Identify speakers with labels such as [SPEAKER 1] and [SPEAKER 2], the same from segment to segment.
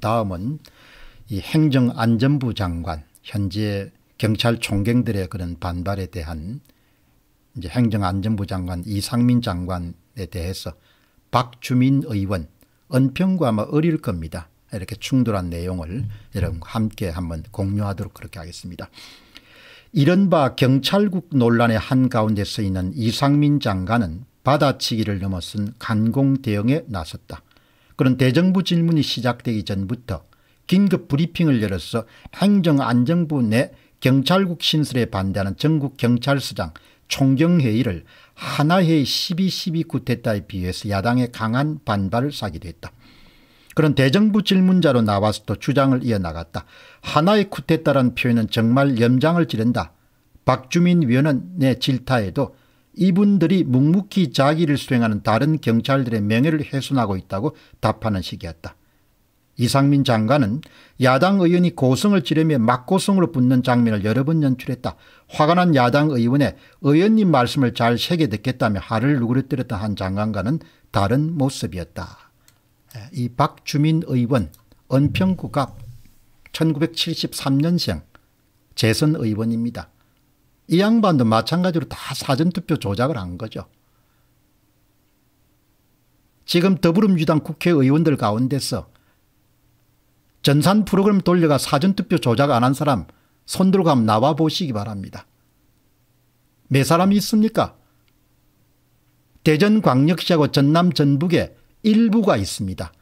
[SPEAKER 1] 다음은 이 행정안전부 장관 현재 경찰 총경들의 그런 반발에 대한 이제 행정안전부 장관 이상민 장관에 대해서 박주민 의원 은평구 아마 어릴 겁니다. 이렇게 충돌한 내용을 음. 여러분과 함께 한번 공유하도록 그렇게 하겠습니다. 이른바 경찰국 논란의 한가운데 서 있는 이상민 장관은 받아치기를 넘어선 간공 대응에 나섰다. 그런 대정부 질문이 시작되기 전부터 긴급 브리핑을 열어서 행정안정부 내 경찰국 신설에 반대하는 전국경찰서장 총경회의를 하나회의 12.12 쿠데타에 비해서 야당의 강한 반발을 사기도 했다. 그런 대정부 질문자로 나와서 또 주장을 이어나갔다. 하나의 쿠테타라는 표현은 정말 염장을 지른다. 박주민 위원은내 질타에도 이분들이 묵묵히 자기를 수행하는 다른 경찰들의 명예를 훼손하고 있다고 답하는 식이었다. 이상민 장관은 야당 의원이 고성을 지르며 막고성으로 붙는 장면을 여러 번 연출했다. 화가 난 야당 의원의 의원님 말씀을 잘 새겨 듣겠다며 하를 누그러뜨렸던 한 장관과는 다른 모습이었다. 예, 이 박주민 의원 은평구갑 1973년생 재선 의원입니다. 이 양반도 마찬가지로 다 사전투표 조작을 한 거죠. 지금 더불어민주당 국회의원들 가운데서 전산 프로그램 돌려가 사전투표 조작 안 한 사람 손 들고 한번 나와 보시기 바랍니다. 몇 사람이 있습니까? 대전 광역시하고 전남 전북에 일부가 있습니다.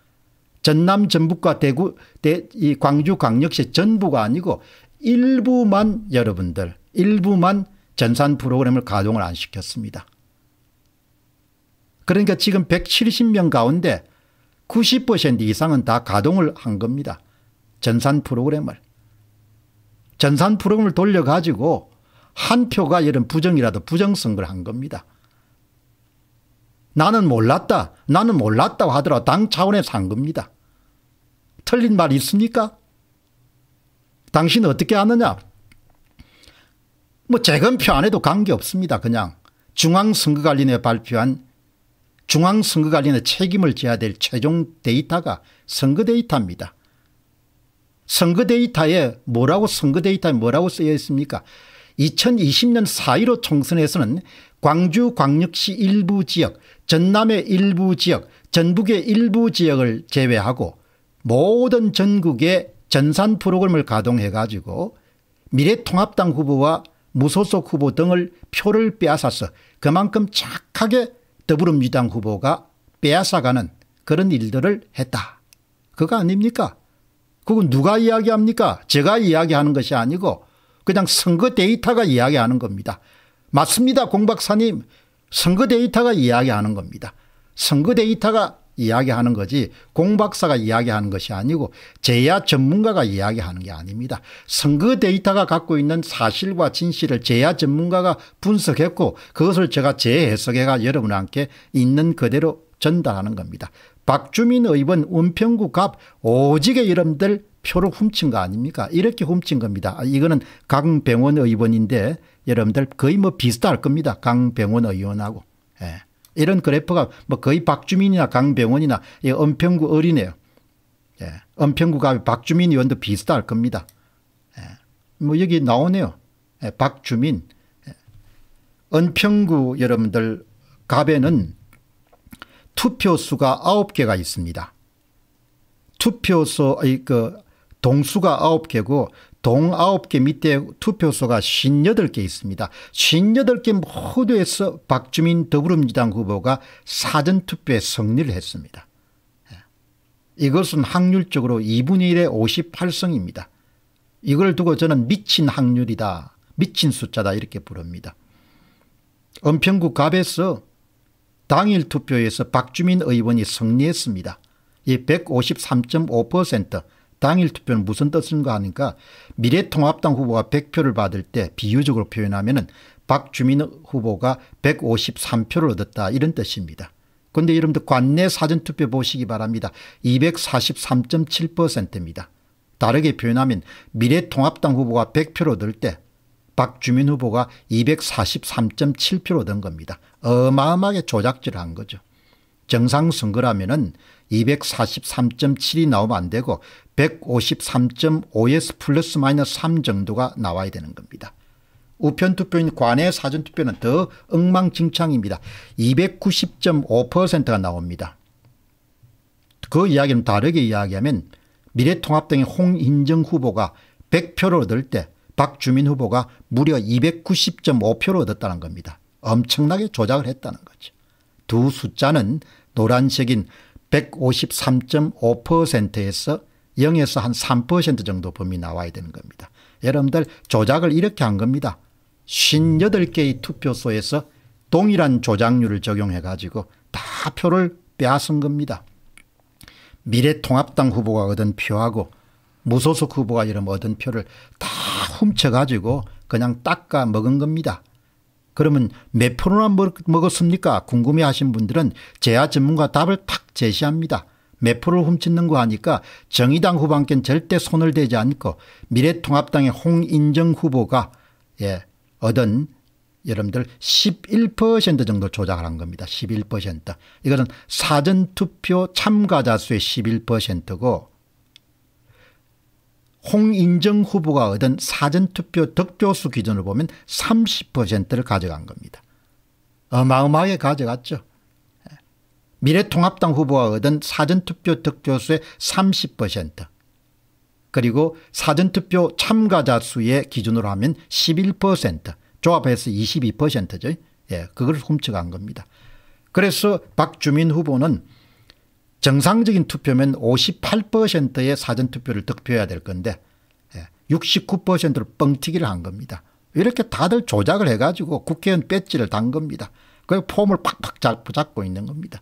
[SPEAKER 1] 전남 전북과 대구 대, 이 광주 광역시 전부가 아니고 일부만 여러분들 일부만 전산 프로그램을 가동을 안 시켰습니다. 그러니까 지금 170명 가운데 90% 이상은 다 가동을 한 겁니다. 전산 프로그램을. 전산 프로그램을 돌려가지고 한 표가 이런 부정이라도 부정선거를 한 겁니다. 나는 몰랐다. 나는 몰랐다고 하더라도 당 차원에서 한 겁니다. 틀린 말 있습니까? 당신 은 어떻게 아느냐? 뭐 재검표 안 해도 관계없습니다. 그냥 중앙선거관리위원회 발표한 중앙선거관리위원회 책임을 져야 될 최종 데이터가 선거 데이터입니다. 선거 데이터에 뭐라고 선거 데이터에 뭐라고 쓰여 있습니까 2020년 4.15 총선에서는 광주 광역시 일부 지역 전남의 일부 지역 전북의 일부 지역을 제외하고 모든 전국의 전산 프로그램을 가동해 가지고 미래통합당 후보와 무소속 후보 등을 표를 빼앗아서 그만큼 착하게 더불어민주당 후보가 빼앗아가는 그런 일들을 했다. 그거 아닙니까? 그건 누가 이야기합니까? 제가 이야기하는 것이 아니고 그냥 선거 데이터가 이야기하는 겁니다. 맞습니다. 공 박사님. 선거 데이터가 이야기하는 겁니다. 선거 데이터가 이야기하는 거지 공박사가 이야기하는 것이 아니고 제야 전문가가 이야기하는 게 아닙니다. 선거 데이터가 갖고 있는 사실과 진실을 제야 전문가가 분석했고 그것을 제가 재해석해가 여러분한테 있는 그대로 전달하는 겁니다. 박주민 의원 은평구 갑오직의 여러분들 표를 훔친 거 아닙니까? 이렇게 훔친 겁니다. 아, 이거는 강병원 의원인데 여러분들 거의 뭐 비슷할 겁니다. 강병원 의원하고. 예. 이런 그래프가 뭐 거의 박주민이나 강병원이나 예, 은평구 어린애요. 예, 은평구가 박주민 의원도 비슷할 겁니다. 예, 뭐 여기 나오네요. 예, 박주민. 예. 은평구 여러분들 갑에는 투표수가 9개가 있습니다. 투표소, 그, 동수가 9개고 동 9개 밑에 투표소가 58개 있습니다. 58개 모두에서 박주민 더불어민주당 후보가 사전투표에 승리를 했습니다. 예. 이것은 확률적으로 2분의 1의 58성입니다. 이걸 두고 저는 미친 확률이다. 미친 숫자다 이렇게 부릅니다. 은평구 갑에서 당일 투표에서 박주민 의원이 승리했습니다. 이153.5% 당일 투표는 무슨 뜻인가 하니까 미래통합당 후보가 100표를 받을 때 비유적으로 표현하면 은 박주민 후보가 153표를 얻었다 이런 뜻입니다. 그런데 여러분들 관내 사전투표 보시기 바랍니다. 243.7%입니다. 다르게 표현하면 미래통합당 후보가 100표를 얻을 때 박주민 후보가 243.7표를 얻은 겁니다. 어마어마하게 조작질을 한 거죠. 정상 선거라면은 243.7이 나오면 안 되고 153.5에서 플러스 마이너스 3 정도가 나와야 되는 겁니다. 우편 투표인 관외 사전 투표는 더 엉망진창입니다. 290.5%가 나옵니다. 그 이야기는 다르게 이야기하면 미래통합당의 홍인정 후보가 100표를 얻을 때 박주민 후보가 무려 290.5표를 얻었다는 겁니다. 엄청나게 조작을 했다는 거죠. 두 숫자는 노란색인 153.5%에서 0에서 한 3% 정도 범위 나와야 되는 겁니다. 여러분들 조작을 이렇게 한 겁니다. 58개의 투표소에서 동일한 조작률을 적용해 가지고 다 표를 빼앗은 겁니다. 미래통합당 후보가 얻은 표하고 무소속 후보가 이런 얻은 표를 다 훔쳐가지고 그냥 닦아 먹은 겁니다. 그러면 몇 프로나 먹었습니까? 궁금해하신 분들은 제야 전문가 답을 탁 제시합니다. 몇 프로를 훔치는거 하니까 정의당 후반께는 절대 손을 대지 않고 미래통합당의 홍인정 후보가 예, 얻은 여러분들 11% 정도 조작을 한 겁니다. 11% 이거는 사전투표 참가자 수의 11%고 홍인정 후보가 얻은 사전투표 득표수 기준을 보면 30%를 가져간 겁니다. 어마어마하게 가져갔죠. 미래통합당 후보가 얻은 사전투표 득표수의 30% 그리고 사전투표 참가자 수의 기준으로 하면 11% 조합해서 22%죠. 예, 그걸 훔쳐간 겁니다. 그래서 박주민 후보는 정상적인 투표면 58%의 사전투표를 득표해야 될 건데 69%를 예, 뻥튀기를 한 겁니다. 이렇게 다들 조작을 해가지고 국회의원 배지를 단 겁니다. 그 폼을 팍팍 잡고, 잡고 있는 겁니다.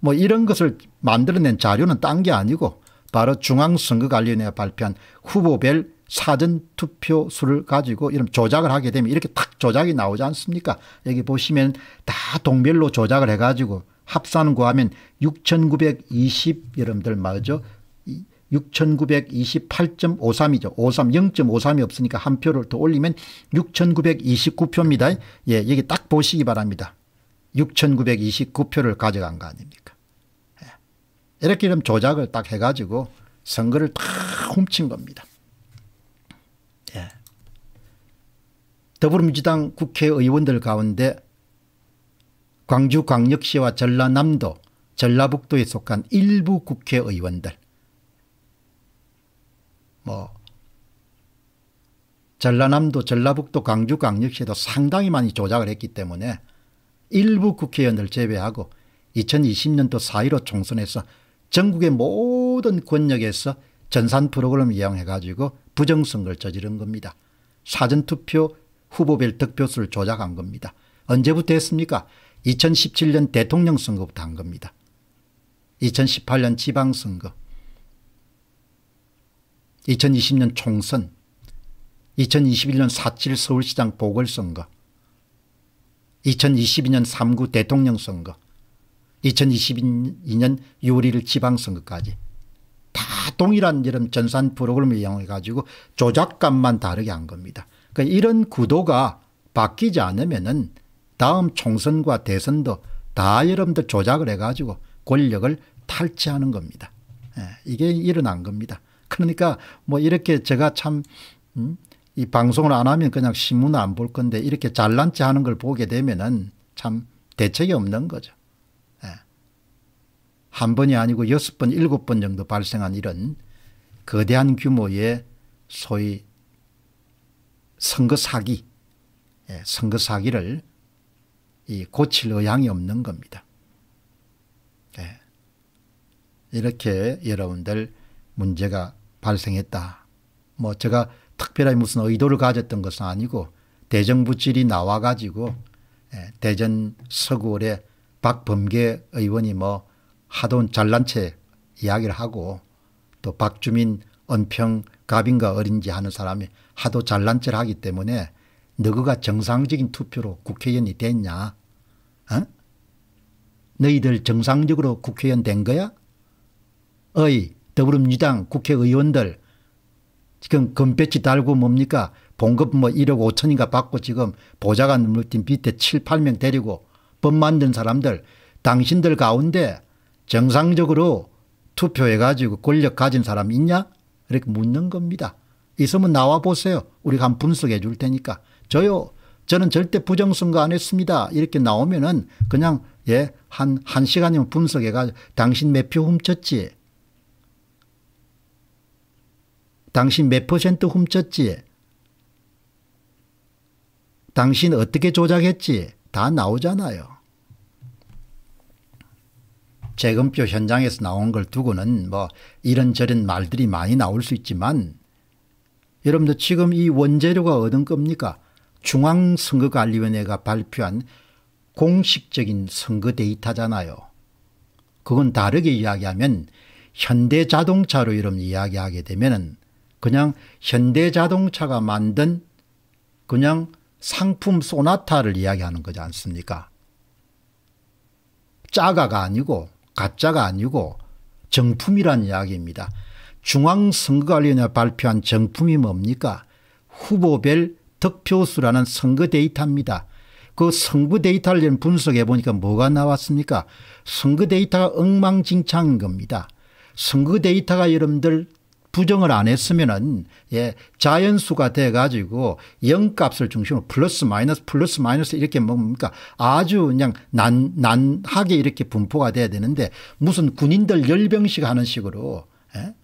[SPEAKER 1] 뭐 이런 것을 만들어낸 자료는 딴 게 아니고 바로 중앙선거관리위원회가 발표한 후보별 사전투표 수를 가지고 이런 조작을 하게 되면 이렇게 탁 조작이 나오지 않습니까? 여기 보시면 다 동별로 조작을 해가지고 합산 구하면 6,920 여러분들 말이죠. 6,928.53이죠. 53, 0.53이 없으니까 한 표를 더 올리면 6,929표입니다. 예, 여기 딱 보시기 바랍니다. 6,929표를 가져간 거 아닙니까? 예. 이렇게 좀 조작을 딱 해가지고 선거를 다 훔친 겁니다. 예. 더불어민주당 국회의원들 가운데 광주광역시와 전라남도 전라북도에 속한 일부 국회의원들 뭐 전라남도 전라북도 광주광역시도 상당히 많이 조작을 했기 때문에 일부 국회의원을 제외하고 2020년도 4.15 총선에서 전국의 모든 권역에서 전산 프로그램 을 이용해 가지고 부정선거를 저지른 겁니다. 사전투표 후보별 득표수를 조작한 겁니다. 언제부터 했습니까? 2017년 대통령 선거부터 한 겁니다. 2018년 지방선거, 2020년 총선, 2021년 4.7 서울시장 보궐선거, 2022년 3구 대통령 선거, 2022년 6월 1 지방선거까지 다 동일한 이런 전산 프로그램을 이용해 가지고 조작감만 다르게 한 겁니다. 그러니까 이런 구도가 바뀌지 않으면은 다음 총선과 대선도 다 여러분들 조작을 해가지고 권력을 탈취하는 겁니다. 예, 이게 일어난 겁니다. 그러니까 뭐 이렇게 제가 참, 음, 이 방송을 안 하면 그냥 신문 안볼 건데 이렇게 잘난 체 하는 걸 보게 되면은 참 대책이 없는 거죠. 예. 한 번이 아니고 여섯 번, 일곱 번 정도 발생한 이런 거대한 규모의 소위 선거 사기, 예, 선거 사기를 이 고칠 의향이 없는 겁니다. 네. 이렇게 여러분들 문제가 발생했다. 뭐 제가 특별히 무슨 의도를 가졌던 것은 아니고 대정부질이 나와가지고 예, 대전 서구월에 박범계 의원이 뭐 하돈 잘난 채 이야기를 하고 또 박주민 언평 갑인가 어린지 하는 사람이 하도 잘난 체를 하기 때문에 너가 정상적인 투표로 국회의원이 됐냐 어? 너희들 정상적으로 국회의원 된 거야? 어이 더불어민주당 국회의원들 지금 금배치 달고 뭡니까 봉급 뭐 1억 5천인가 받고 지금 보좌관 물팀 밑에 7, 8명 데리고 법 만든 사람들 당신들 가운데 정상적으로 투표해가지고 권력 가진 사람 있냐? 이렇게 묻는 겁니다. 있으면 나와 보세요. 우리가 한 분석해 줄 테니까. 저요 저는 절대 부정선거 안 했습니다. 이렇게 나오면은 그냥 예, 한, 한 시간이면 분석해가 지고 당신 몇 표 훔쳤지? 당신 몇 퍼센트 훔쳤지? 당신 어떻게 조작했지? 다 나오잖아요. 재검표 현장에서 나온 걸 두고는 뭐 이런저런 말들이 많이 나올 수 있지만 여러분들 지금 이 원재료가 얻은 겁니까? 중앙선거관리위원회가 발표한 공식적인 선거 데이터잖아요. 그건 다르게 이야기하면 현대자동차로 이런 이야기하게 되면 그냥 현대자동차가 만든 그냥 상품 소나타를 이야기하는 거지 않습니까? 짜가가 아니고 가짜가 아니고 정품이란 이야기입니다. 중앙선거관리위원회 발표한 정품이 뭡니까? 후보별 득표수라는 선거 데이터입니다. 그 선거 데이터를 분석해 보니까 뭐가 나왔습니까? 선거 데이터가 엉망진창인 겁니다. 선거 데이터가 여러분들 부정을 안했으면 예, 자연수가 돼 가지고 영값을 중심으로 플러스 마이너스 플러스 마이너스 이렇게 뭡니까 아주 그냥 난 난하게 이렇게 분포가 돼야 되는데 무슨 군인들 열병식 하는 식으로 예?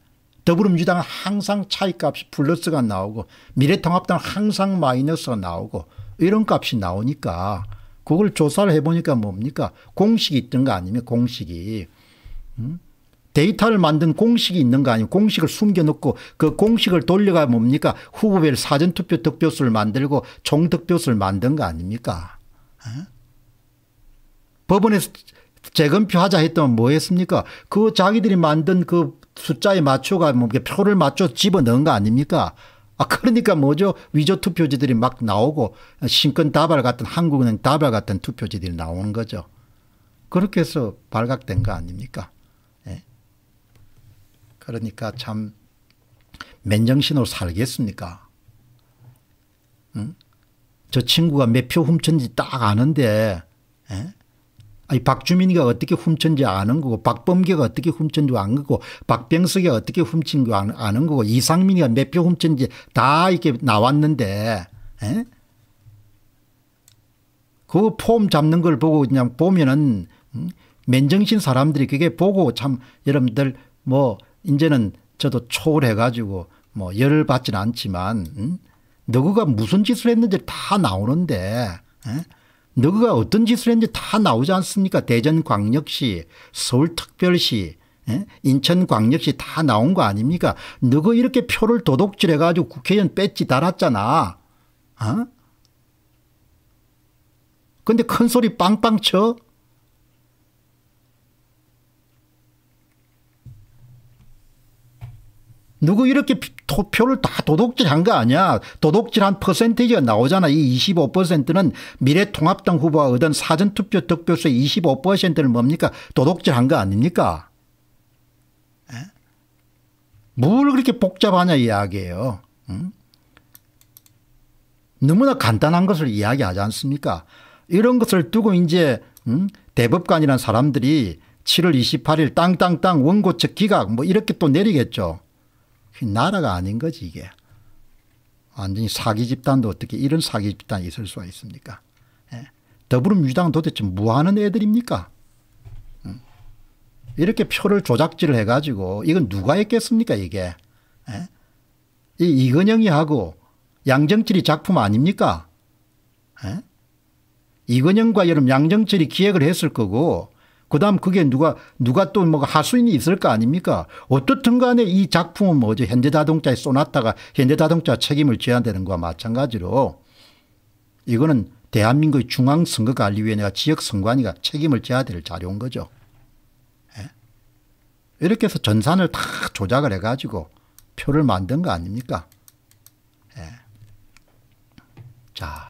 [SPEAKER 1] 더불어민주당은 항상 차이값이 플러스가 나오고 미래통합당은 항상 마이너스가 나오고 이런 값이 나오니까 그걸 조사를 해보니까 뭡니까 공식이 있던 거 아니면 공식이 음? 데이터를 만든 공식이 있는 거아니면 공식을 숨겨놓고 그 공식을 돌려가 뭡니까 후보별 사전투표 득표수를 만들고 총득표수를 만든 거 아닙니까 에? 어? 법원에서 재검표하자 했더면 뭐 했습니까 그 자기들이 만든 그 숫자에 맞춰가 뭐 표를 맞춰 집어 넣은 거 아닙니까? 아 그러니까 뭐죠? 위조 투표지들이 막 나오고 신권 다발 같은 한국은행 다발 같은 투표지들이 나오는 거죠. 그렇게 해서 발각된 거 아닙니까? 예. 그러니까 참 맨정신으로 살겠습니까? 응? 저 친구가 몇 표 훔쳤는지 딱 아는데 예? 아니 박주민이가 어떻게 훔쳤는지 아는 거고 박범계가 어떻게 훔쳤는지 아는 거고 박병석이 어떻게 훔친 거 아는 거고 이상민이가 몇 표 훔쳤는지 다 이렇게 나왔는데 에? 그폼 잡는 걸 보고 그냥 보면은 음? 맨정신 사람들이 그게 보고 참 여러분들 뭐 이제는 저도 초월해 가지고 뭐 열을 받진 않지만 음? 누구가 무슨 짓을 했는지 다 나오는데 에? 누구가 어떤 짓을 했는지 다 나오지 않습니까? 대전광역시, 서울특별시, 예? 인천광역시 다 나온 거 아닙니까? 누구 이렇게 표를 도둑질해 가지고 국회의원 뺏지 달았잖아. 어? 근데 큰 소리 빵빵 쳐? 누구 이렇게 투표를 다 도둑질한 거 아니야. 도둑질한 퍼센테지가 나오잖아. 이 25%는 미래통합당 후보가 얻은 사전투표 득표수의 25%를 뭡니까 도둑질한 거 아닙니까? 에? 뭘 그렇게 복잡하냐 이야기예요. 응? 너무나 간단한 것을 이야기하지 않습니까? 이런 것을 두고 이제 응? 대법관이란 사람들이 7월 28일 땅땅땅 원고 측 기각 뭐 이렇게 또 내리겠죠. 나라가 아닌 거지 이게. 완전히 사기 집단도 어떻게 이런 사기 집단이 있을 수가 있습니까? 예. 더불어민주당 도대체 뭐 하는 애들입니까? 음. 이렇게 표를 조작질을 해가지고 이건 누가 했겠습니까 이게? 예. 이 이건영이 하고 양정철이 작품 아닙니까? 예? 이건영과 여름 양정철이 기획을 했을 거고 그다음 그게 누가 누가 또뭐 하수인이 있을 거 아닙니까? 어떻든 간에 이 작품은 뭐죠? 현대자동차에 쏘놨다가 현대자동차 책임을 져야 되는 거와 마찬가지로 이거는 대한민국의 중앙선거관리위원회와 지역선관위가 책임을 져야 될 자료인 거죠. 예? 이렇게 해서 전산을 다 조작을 해가지고 표를 만든 거 아닙니까? 예. 자.